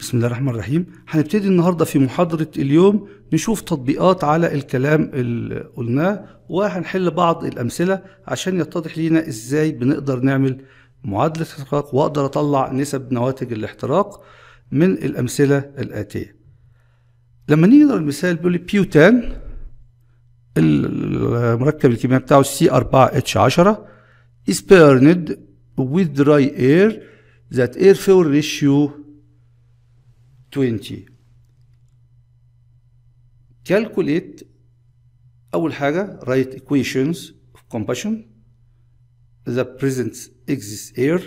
بسم الله الرحمن الرحيم هنبتدي النهاردة في محاضرة اليوم نشوف تطبيقات على الكلام اللي قلناه وهنحل بعض الأمثلة عشان يتضح لينا إزاي بنقدر نعمل معادلة احتراق وأقدر أطلع نسب نواتج الاحتراق من الأمثلة الآتية لما نيجي نقرا المثال بيقول لي بيوتان المركب الكيميائي بتاعه سي 4 اتش 10 is burned with dry air that air fuel ratio 20 calculate أول حاجة write equations of compression the presence exists air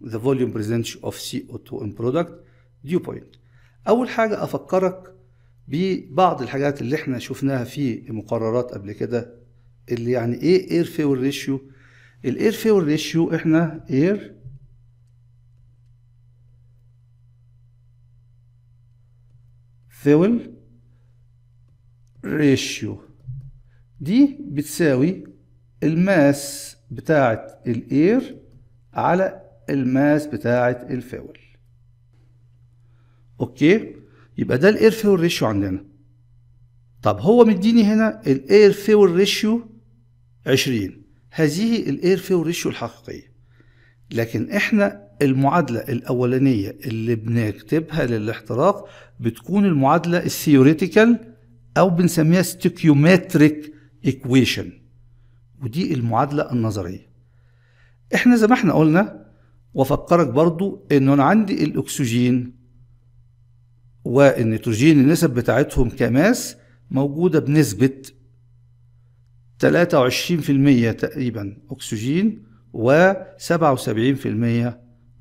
the volume presence of CO2 in product dew point أول حاجة أفكرك ببعض الحاجات اللي احنا شفناها في المقررات قبل كده اللي يعني ايه اير فيول ريشيو الاير فيول ريشيو احنا اير فيول ريشيو دي بتساوي الماس بتاعة الاير على الماس بتاعة الفيول اوكي يبقى ده الاير فيول ريشيو عندنا طب هو مديني هنا الاير فيول ريشيو 20 هذه الاير فيول ريشيو الحقيقية لكن احنا المعادلة الأولانية اللي بنكتبها للاحتراق بتكون المعادلة الثيوريتيكال أو بنسميها ستيكيومتريك إيكويشن ودي المعادلة النظرية إحنا زي ما إحنا قلنا وأفكرك برضو إن أنا عندي الأكسجين والنيتروجين النسب بتاعتهم كماس موجودة بنسبة 23% تقريبا أكسجين و77%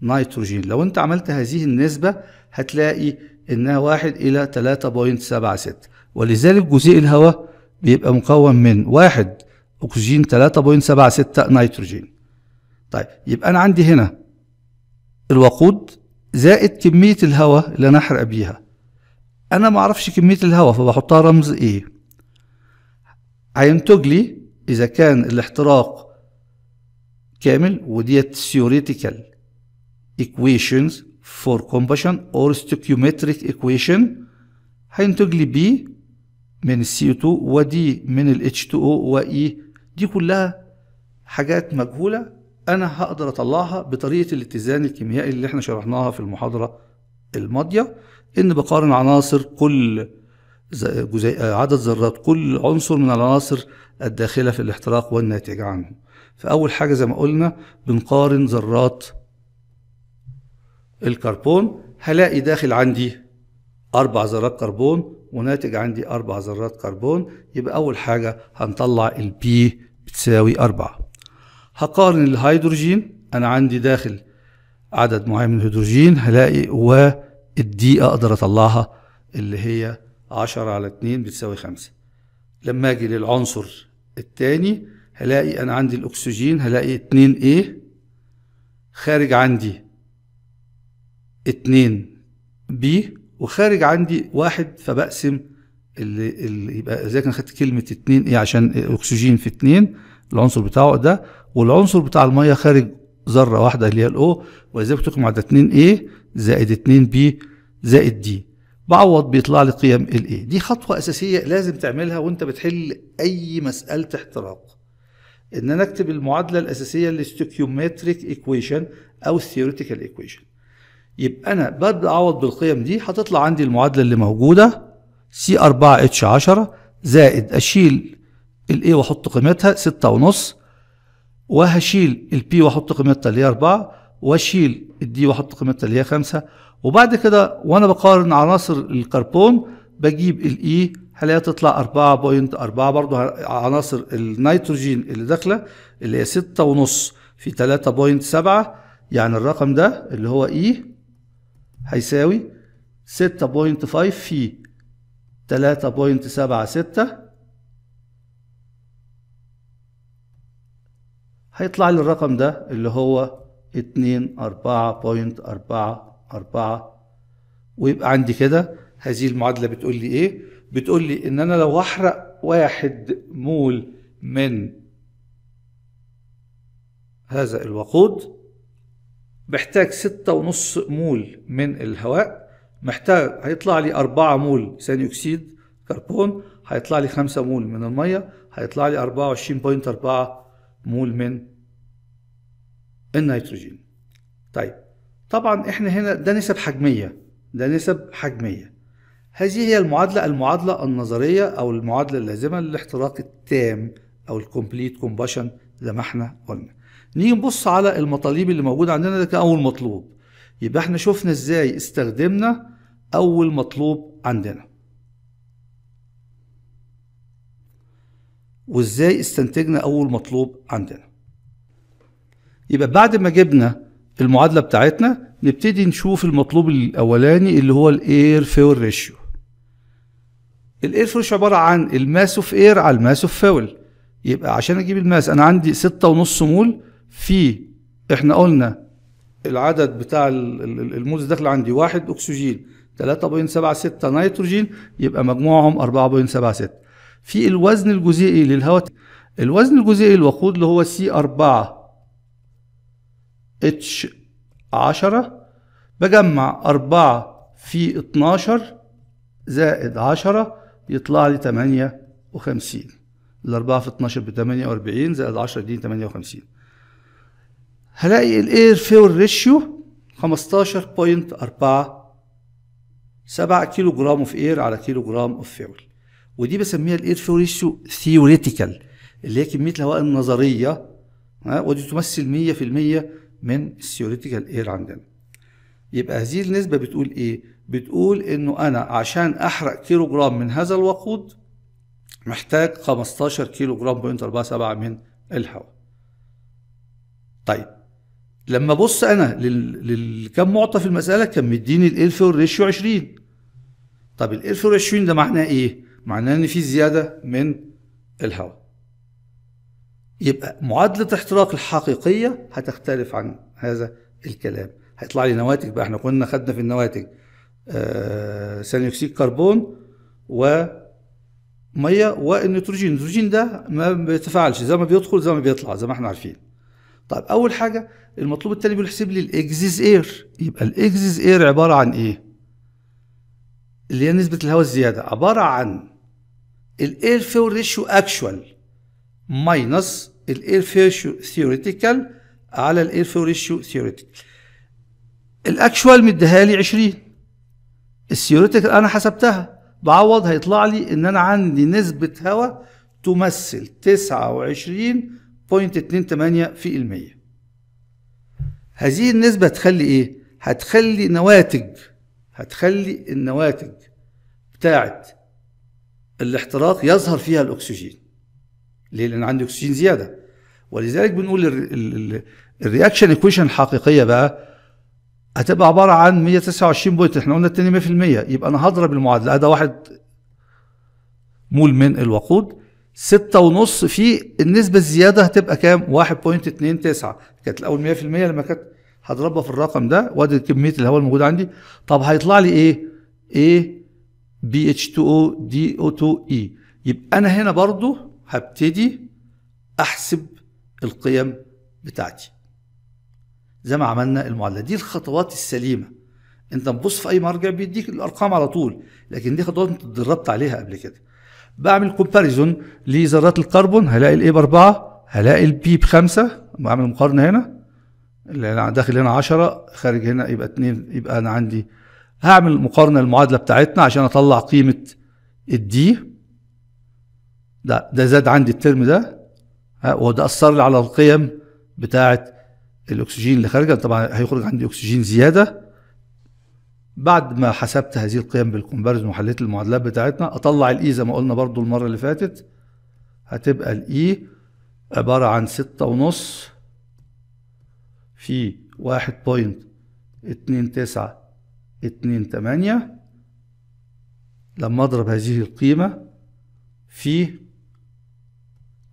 نيتروجين لو انت عملت هذه النسبة هتلاقي انها واحد الى 3.76 ولذلك جزيء الهواء بيبقى مكون من واحد اكسجين 3.76 نيتروجين طيب يبقى انا عندي هنا الوقود زائد كمية الهواء اللي انا احرق بيها انا ما اعرفش كمية الهواء فبحطها رمز ايه هينتج لي اذا كان الاحتراق كامل وديت ثيوريتيكال equations for combustion or stoichiometric equation هينتج لي B من CO2 ودي من ال H2O وإي دي كلها حاجات مجهولة أنا هقدر أطلعها بطريقة الاتزان الكيميائي اللي احنا شرحناها في المحاضرة الماضية إن بقارن عناصر كل عدد ذرات كل عنصر من العناصر الداخلة في الاحتراق والناتجة عنه فأول حاجة زي ما قلنا بنقارن ذرات الكربون هلاقي داخل عندي أربع ذرات كربون وناتج عندي أربع ذرات كربون يبقى أول حاجة هنطلع البي بتساوي أربعة هقارن الهيدروجين أنا عندي داخل عدد معين من الهيدروجين هلاقي الدي أقدر أطلعها اللي هي عشرة على اتنين بتساوي خمسة لما أجي للعنصر التاني هلاقي أنا عندي الأكسجين هلاقي اتنين إيه خارج عندي اتنين بي وخارج عندي واحد فبقسم اللي, اللي يبقى زي كان خدت كلمه اتنين ايه عشان اكسجين في اتنين العنصر بتاعه ده والعنصر بتاع الميه خارج ذره واحده اللي هي الاو ولذلك بتقوم على 2 a زائد 2 b زائد دي بعوض بيطلع لي قيم الاي دي خطوه اساسيه لازم تعملها وانت بتحل اي مساله احتراق ان انا اكتب المعادله الاساسيه للستوكيومتريك ايكويشن او الثيوريتيكال ايكويشن يبقى انا ببدا اعوض بالقيم دي هتطلع عندي المعادله اللي موجوده سي 4 اتش 10 زائد اشيل الاي واحط قيمتها 6 ونص وهشيل البي واحط قيمتها اللي هي 4 واشيل الدي واحط قيمتها اللي هي 5 وبعد كده وانا بقارن عناصر الكربون بجيب الاي e، هلاقيها تطلع 4.4 برضه عناصر النيتروجين اللي داخله اللي هي 6 ونص في 3.7 يعني الرقم ده اللي هو اي e. هيساوي 6.5 في 3.76 هيطلع لي الرقم ده اللي هو 2.4.44 ويبقى عندي كده هذه المعادلة بتقول لي ايه بتقول لي ان انا لو هحرق واحد مول من هذا الوقود محتاج ستة ونص مول من الهواء محتاج هيطلع لي أربعة مول ثاني أكسيد كربون هيطلع لي خمسة مول من المية هيطلع لي أربعة وعشرين بوينت أربعة مول من النيتروجين طيب طبعا احنا هنا ده نسب حجمية ده نسب حجمية هذه هي المعادلة المعادلة النظرية أو المعادلة اللازمة للاحتراق التام أو الكومبليت كومباشن زي ما احنا قلنا نيجي نبص على المطالب اللي موجودة عندنا ده كان أول مطلوب يبقى احنا شفنا ازاي استخدمنا أول مطلوب عندنا وازاي استنتجنا أول مطلوب عندنا يبقى بعد ما جبنا المعادلة بتاعتنا نبتدي نشوف المطلوب الأولاني اللي هو الاير فيول ريشيو الاير فيول عبارة عن الماس اوف اير على الماس اوف فيول يبقى عشان اجيب الماس انا عندي ستة ونص مول في احنا قلنا العدد بتاع الموز داخل عندي واحد اكسجين 3.76 نيتروجين يبقى مجموعهم 4.76 في الوزن الجزيئي للهواء الوزن الجزيئي الوقود اللي هو سي 4 اتش 10 بجمع 4 في 12 زائد 10 يطلع لي 58 ال 4 في 12 ب 48 زائد 10 دي 58 هلاقي الاير فيول ريشيو 15.4 7 كيلو جرام اوف اير على كيلو جرام اوف فيول ودي بسميها الاير فيول ريشيو ثيوريتيكال اللي هي كميه الهواء النظريه ودي تمثل 100% من الثيوريتيكال اير عندنا يبقى هذه النسبه بتقول ايه بتقول انه انا عشان احرق كيلو جرام من هذا الوقود محتاج 15 كيلو جرام بوينت 47 من الهواء طيب لما بص انا للكم معطى في المساله كان مديني الالف والريشيو 20 طب الالف والريشيو ده معناه ايه معناه ان في زياده من الهواء يبقى معادله احتراق الحقيقيه هتختلف عن هذا الكلام هيطلع لي نواتج بقى احنا كنا خدنا في النواتج آه ثاني اكسيد كربون و ميه والنيتروجين النيتروجين ده ما بيتفاعلش زي ما بيدخل زي ما بيطلع زي ما احنا عارفين طيب اول حاجه المطلوب التالي بيقول احسب لي الاكزيز اير يبقى الاكزيز اير عباره عن ايه اللي هي نسبه الهواء الزياده عباره عن الاير فيو ريشيو اكشوال ماينس الاير فيول ثيوريتيكال على الاير فيو ريشيو ثيوريتيكال الاكشوال مديها لي 20 الثيوريتيكال انا حسبتها بعوض هيطلع لي ان انا عندي نسبه هواء تمثل 29 0.28% هذه النسبة تخلي ايه؟ هتخلي نواتج هتخلي النواتج بتاعة الاحتراق يظهر فيها الأكسجين ليه؟ لأن عندي أكسجين زيادة ولذلك بنقول الرياكشن ايكويشن الحقيقية بقى هتبقى عبارة عن 129 بوينت احنا قلنا التاني 100% يبقى أنا هضرب المعادلة ده واحد مول من الوقود ستة ونص في النسبة الزيادة هتبقى كام؟ 1.29 كانت الأول 100% لما كانت هضربها في الرقم ده وادي كمية الهواء الموجودة عندي طب هيطلع لي إيه؟ إيه بي اتش 2 او دي او 2 اي يبقى أنا هنا برضو هبتدي أحسب القيم بتاعتي زي ما عملنا المعادلة دي الخطوات السليمة أنت تبص في أي مرجع بيديك الأرقام على طول لكن دي خطوات أنت اتدربت عليها قبل كده بعمل كومباريزون لذرات الكربون هلاقي الاي باربعة 4 هلاقي البي ب 5 بعمل مقارنه هنا اللي انا داخل هنا 10 خارج هنا يبقى 2 يبقى انا عندي هعمل مقارنه للمعادله بتاعتنا عشان اطلع قيمه الدي ده ده زاد عندي الترم ده وده اثر لي على القيم بتاعه الاكسجين اللي خارجه طبعا هيخرج عندي اكسجين زياده بعد ما حسبت هذه القيم بالكونفرجن وحليت المعادلات بتاعتنا اطلع الاي زي ما قلنا برضو المره اللي فاتت هتبقى الاي عباره عن ستة ونص في واحد بوينت اتنين تسعة اتنين تمانية لما اضرب هذه القيمة في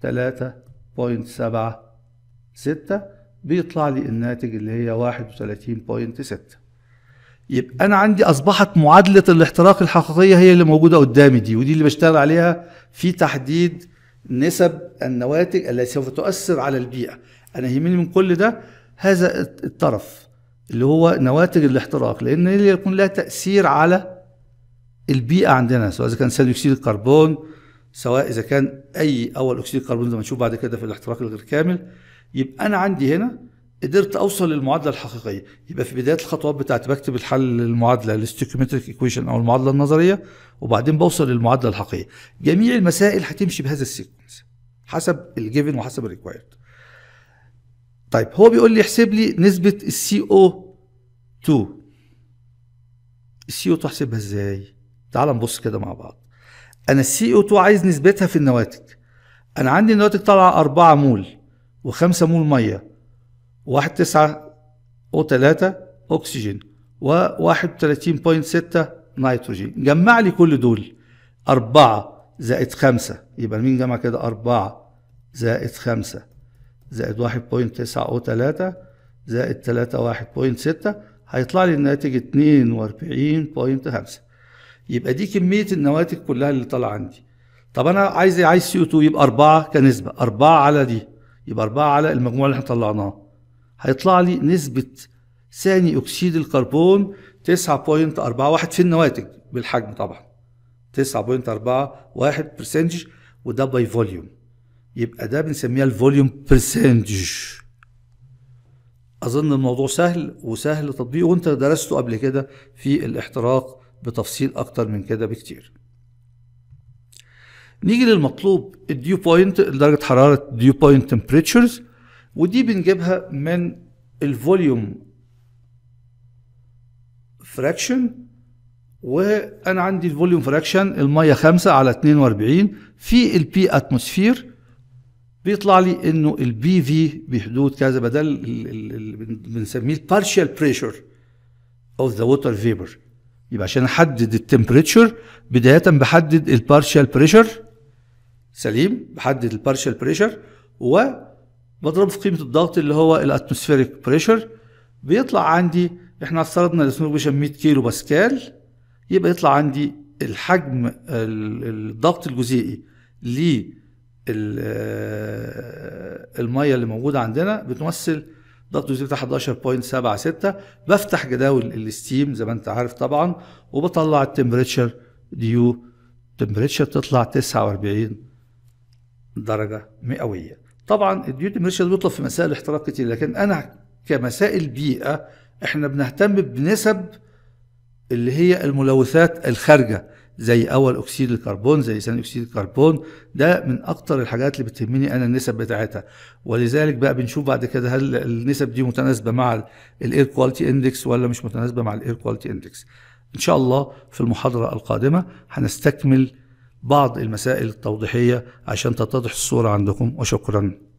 تلاتة بوينت سبعة ستة بيطلع لي الناتج اللي هي واحد وتلاتين بوينت ستة يبقى انا عندي اصبحت معادله الاحتراق الحقيقيه هي اللي موجوده قدامي دي ودي اللي بشتغل عليها في تحديد نسب النواتج التي سوف تؤثر على البيئه انا يهمني من كل ده هذا الطرف اللي هو نواتج الاحتراق لان اللي يكون لها تاثير على البيئه عندنا سواء اذا كان ثاني اكسيد الكربون سواء اذا كان اي اول اكسيد الكربون زي ما نشوف بعد كده في الاحتراق الغير كامل يبقى انا عندي هنا قدرت اوصل للمعادله الحقيقيه يبقى في بدايه الخطوات بتاعتي بكتب الحل للمعادله الاستيكيومتريك ايكويشن او المعادله النظريه وبعدين بوصل للمعادله الحقيقيه جميع المسائل هتمشي بهذا السيكونس حسب الجيفن وحسب الريكوايرد طيب هو بيقول لي احسب لي نسبه السي او 2 السي او 2 احسبها ازاي تعال نبص كده مع بعض انا السي او 2 عايز نسبتها في النواتج انا عندي النواتج طالعه 4 مول و5 مول ميه واحد تسعة أو تلاتة أكسجين وواحد وتلاتين بوينت ستة نيتروجين جمع لي كل دول أربعة زائد خمسة يبقى مين جمع كده أربعة زائد خمسة زائد واحد بوينت تسعة أو تلاتة زائد تلاتة واحد بوينت ستة هيطلع لي الناتج اتنين وأربعين بوينت خمسة يبقى دي كمية النواتج كلها اللي طالعة عندي طب أنا عايز إيه؟ عايز سي او 2 يبقى 4 كنسبة 4 على دي يبقى 4 على المجموع اللي احنا طلعناها هيطلع لي نسبة ثاني أكسيد الكربون 9.41 في النواتج بالحجم طبعا 9.41% وده باي فوليوم يبقى ده بنسميها الفوليوم برسنتج أظن الموضوع سهل وسهل تطبيقه وأنت درسته قبل كده في الاحتراق بتفصيل أكتر من كده بكتير نيجي للمطلوب الديو بوينت درجة حرارة ديو بوينت تمبريتشرز ودي بنجيبها من الفوليوم فراكشن وانا عندي الفوليوم فراكشن الميه 5 على 42 في البي اتموسفير بيطلع لي انه البي في بحدود كذا بدل اللي بنسميه البارشال بريشر اوف ذا ووتر فيبر يبقى عشان احدد التمبريتشر بدايه بحدد البارشال بريشر سليم بحدد البارشال بريشر و بضربه في قيمه الضغط اللي هو الاتموسفيريك بريشر بيطلع عندي احنا افترضنا السموك بيشن 100 كيلو باسكال يبقى يطلع عندي الحجم الضغط الجزيئي آه، الميه اللي موجوده عندنا بتمثل ضغط جزيئي بتاع 11.76 بفتح جداول الستيم زي ما انت عارف طبعا وبطلع التمبريتشر ديو التمبريتشر بتطلع 49 درجه مئويه طبعا الديوت ميرشال بيطلب في مسائل الاحتراق كتير لكن انا كمسائل بيئه احنا بنهتم بنسب اللي هي الملوثات الخارجه زي اول اكسيد الكربون زي ثاني اكسيد الكربون ده من اكتر الحاجات اللي بتهمني انا النسب بتاعتها ولذلك بقى بنشوف بعد كده هل النسب دي متناسبه مع الاير كواليتي اندكس ولا مش متناسبه مع الاير كواليتي اندكس ان شاء الله في المحاضره القادمه هنستكمل بعض المسائل التوضيحية عشان تتضح الصورة عندكم وشكرا